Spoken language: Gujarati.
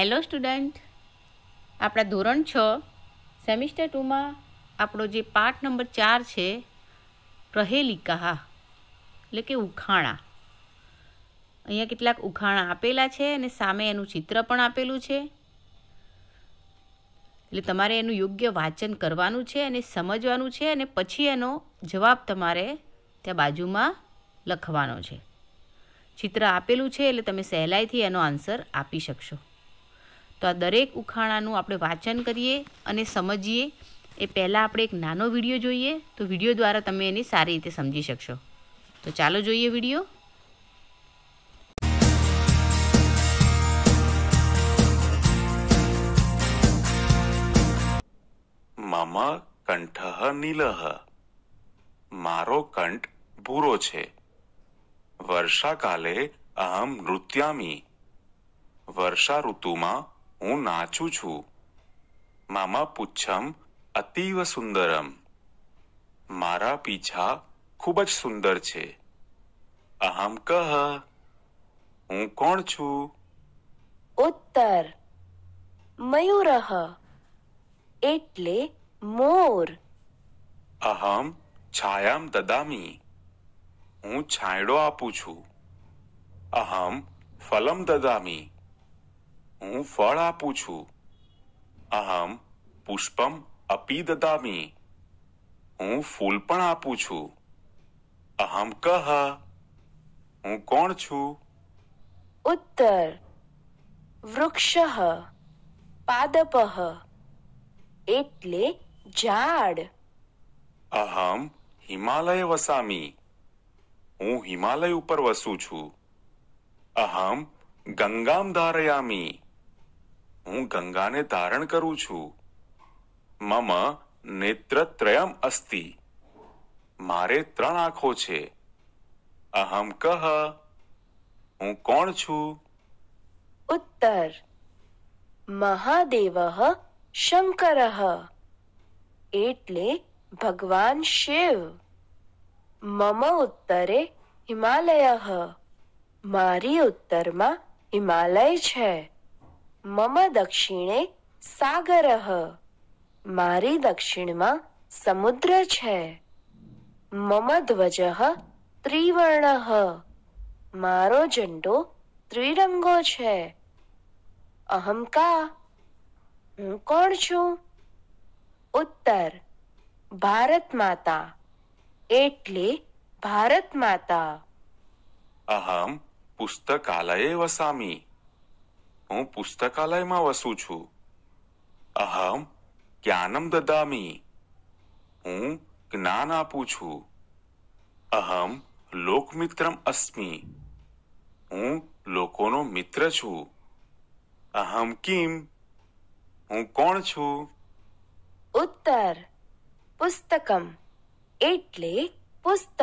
હેલો સ્ટુડન્ટ આપણા ધોરણ છ સેમિસ્ટર ટુમાં આપણો જે પાઠ નંબર ચાર છે રહેલી કહા એટલે કે ઉખાણા અહીંયા કેટલાક ઉખાણા આપેલા છે અને સામે એનું ચિત્ર પણ આપેલું છે એટલે તમારે એનું યોગ્ય વાંચન કરવાનું છે અને સમજવાનું છે અને પછી એનો જવાબ તમારે ત્યાં બાજુમાં લખવાનો છે ચિત્ર આપેલું છે એટલે તમે સહેલાઈથી એનો આન્સર આપી શકશો તો આ દરેક ઉખાણાનું આપણે વાંચન કરીએ અને સમજીએ એ પહેલાં આપણે એક નાનો વિડીયો જોઈએ તો વિડીયો દ્વારા તમે એને સારી રીતે સમજી શકશો તો ચાલો જોઈએ વિડીયો મમ કંઠ નીલહ મારો કંઠ ભૂરો છે વર્ષાકાલે અહમ નૃત્યામી વર્ષા ઋતુમાં હું નાચું છું મામા પુચ્છમ અતિવ સુંદરમ મારા પીછા ખૂબ જ સુંદર છે અહમ કહ હું કોણ છું ઉત્તર મયુરહ એટલે મોર અહમ છાયામ દદામી હું છાંયડો આપું છું અહમ ફલમ દદામી હું ફળ આપું છું અહમ પુષ્પમ અપી દદામી હું ફૂલ પણ આપું છું અહમ કહ હું કોણ છું ઉત્તર વૃક્ષ પાદપ એટલે ઝાડ અહમ હિમાલય વસામી હું હિમાલય ઉપર વસું છું અહમ ગંગામ ધારયામી હું ગંગાને ધારણ કરું છું મમ નેત્રત્રયમ અસ્તિ મારે ત્રણ આંખો છે અહમ કહ હું કોણ છું ઉત્તર મહાદેવ શંકર એટલે ભગવાન શિવ મમ ઉત્તરે હિમાલય મારી ઉત્તરમાં હિમાલય છે મમ દક્ષિણે સાગર મારી દક્ષિણમાં સમુદ્ર છે મમ ધ્વજ ત્રિવર્ણ મારો ઝંડો ત્રિરંગો છે અહમ કા હું કોણ છું ઉત્તર ભારત માતા એટલે ભારત માતા અહમ પુસ્તકાલયે વસામી હું પુસ્તકાલયમાં વસું છું અહમ જ્ઞાનમ દદામી હું જ્ઞાન આપું છું અહમ લોકમિત્રમ અસ્મિ હું લોકોનો મિત્ર છું અહમ કિમ હું કોણ છું ઉત્તર પુસ્તકમ એટલે પુસ્તક